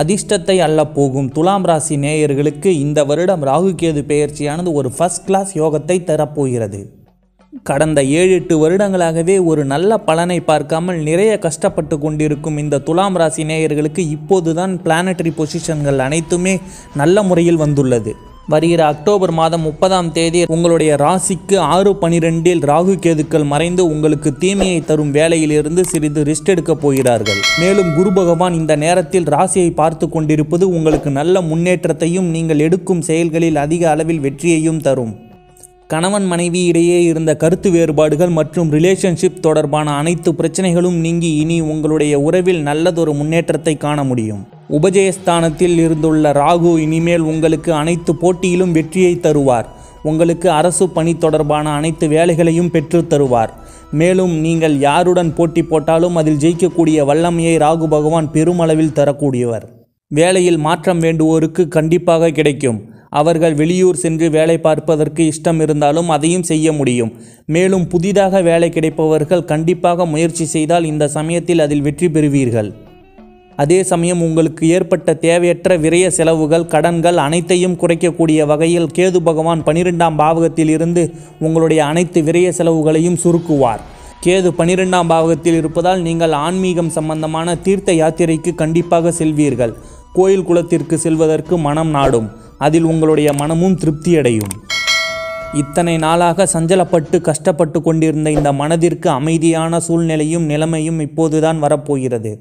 அதிர்ஷ்டத்தை அல்ல போகும் துலாம் ராசி நேயர்களுக்கு இந்த வருடம் ராகுகேது பெயர்ச்சியானது ஒரு ஃபஸ்ட் கிளாஸ் யோகத்தை தரப்போகிறது கடந்த ஏழு எட்டு வருடங்களாகவே ஒரு நல்ல பலனை பார்க்காமல் நிறைய கஷ்டப்பட்டு கொண்டிருக்கும் இந்த துலாம் ராசி நேயர்களுக்கு இப்போதுதான் பிளானட்டரி பொசிஷன்கள் அனைத்துமே நல்ல முறையில் வந்துள்ளது வருகிற அக்டோபர் மாதம் முப்பதாம் தேதி உங்களுடைய ராசிக்கு ஆறு பனிரெண்டில் ராகு கேதுக்கள் மறைந்து உங்களுக்கு தீமையை தரும் வேலையிலிருந்து சிறிது ரிஸ்ட் எடுக்க போகிறார்கள் மேலும் குரு பகவான் இந்த நேரத்தில் ராசியை பார்த்து கொண்டிருப்பது உங்களுக்கு நல்ல முன்னேற்றத்தையும் நீங்கள் எடுக்கும் செயல்களில் அதிக அளவில் வெற்றியையும் தரும் கணவன் மனைவி இடையே இருந்த கருத்து வேறுபாடுகள் மற்றும் ரிலேஷன்ஷிப் தொடர்பான அனைத்து பிரச்சனைகளும் நீங்கி இனி உங்களுடைய உறவில் நல்லதொரு முன்னேற்றத்தை காண முடியும் உபஜயஸ்தானத்தில் இருந்துள்ள ராகு இனிமேல் உங்களுக்கு அனைத்து போட்டியிலும் வெற்றியை தருவார் உங்களுக்கு அரசு பணி தொடர்பான அனைத்து வேலைகளையும் பெற்று தருவார் மேலும் நீங்கள் யாருடன் போட்டி போட்டாலும் அதில் ஜெயிக்கக்கூடிய வல்லமையை ராகு பகவான் பெருமளவில் தரக்கூடியவர் வேலையில் மாற்றம் வேண்டுவோருக்கு கண்டிப்பாக கிடைக்கும் அவர்கள் வெளியூர் சென்று வேலை பார்ப்பதற்கு இஷ்டம் இருந்தாலும் அதையும் செய்ய முடியும் மேலும் புதிதாக வேலை கிடைப்பவர்கள் கண்டிப்பாக முயற்சி செய்தால் இந்த சமயத்தில் அதில் வெற்றி பெறுவீர்கள் அதே சமயம் உங்களுக்கு ஏற்பட்ட தேவையற்ற விரய செலவுகள் கடன்கள் அனைத்தையும் குறைக்கக்கூடிய வகையில் கேது பகவான் பனிரெண்டாம் பாவகத்தில் இருந்து உங்களுடைய அனைத்து விரய செலவுகளையும் சுருக்குவார் கேது பனிரெண்டாம் பாவகத்தில் இருப்பதால் நீங்கள் ஆன்மீகம் சம்பந்தமான தீர்த்த யாத்திரைக்கு கண்டிப்பாக செல்வீர்கள் கோயில் குளத்திற்கு செல்வதற்கு மனம் நாடும் அதில் உங்களுடைய மனமும் திருப்தியடையும் இத்தனை நாளாக சஞ்சலப்பட்டு கஷ்டப்பட்டு கொண்டிருந்த இந்த மனதிற்கு அமைதியான சூழ்நிலையும் நிலைமையும் இப்போதுதான் வரப்போகிறது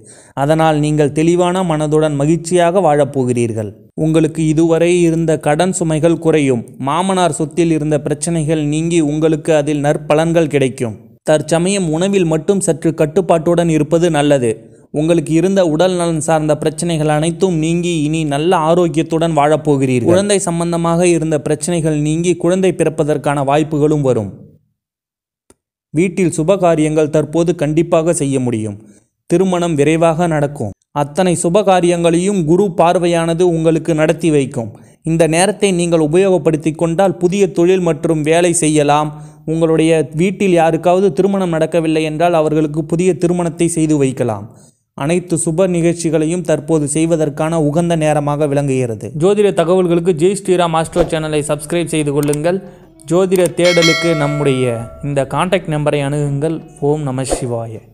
அதனால் நீங்கள் தெளிவான மனதுடன் மகிழ்ச்சியாக வாழப்போகிறீர்கள் உங்களுக்கு இதுவரை இருந்த கடன் சுமைகள் குறையும் மாமனார் சொத்தில் இருந்த பிரச்சனைகள் நீங்கி உங்களுக்கு அதில் நற்பலன்கள் கிடைக்கும் தற்சமயம் உணவில் மட்டும் சற்று கட்டுப்பாட்டுடன் இருப்பது நல்லது உங்களுக்கு இருந்த உடல் நலன் சார்ந்த பிரச்சனைகள் அனைத்தும் நீங்கி இனி நல்ல ஆரோக்கியத்துடன் வாழப்போகிறீர்கள் குழந்தை சம்பந்தமாக இருந்த பிரச்சனைகள் நீங்கி குழந்தை பிறப்பதற்கான வாய்ப்புகளும் வரும் வீட்டில் சுபகாரியங்கள் தற்போது கண்டிப்பாக செய்ய முடியும் திருமணம் விரைவாக நடக்கும் அத்தனை சுபகாரியங்களையும் குரு பார்வையானது உங்களுக்கு நடத்தி வைக்கும் இந்த நேரத்தை நீங்கள் உபயோகப்படுத்தி கொண்டால் புதிய தொழில் மற்றும் வேலை செய்யலாம் உங்களுடைய வீட்டில் யாருக்காவது திருமணம் நடக்கவில்லை என்றால் அவர்களுக்கு புதிய திருமணத்தை செய்து வைக்கலாம் அனைத்து சுப நிகழ்ச்சிகளையும் தற்போது செய்வதற்கான உகந்த நேரமாக விளங்குகிறது ஜோதிட தகவல்களுக்கு ஜெய் ஸ்ரீராம் ஆஸ்ட்ரோ சேனலை சப்ஸ்கிரைப் செய்து கொள்ளுங்கள் ஜோதிட தேடலுக்கு நம்முடைய இந்த கான்டாக்ட் நம்பரை அணுகுங்கள் ஓம் நம சிவாய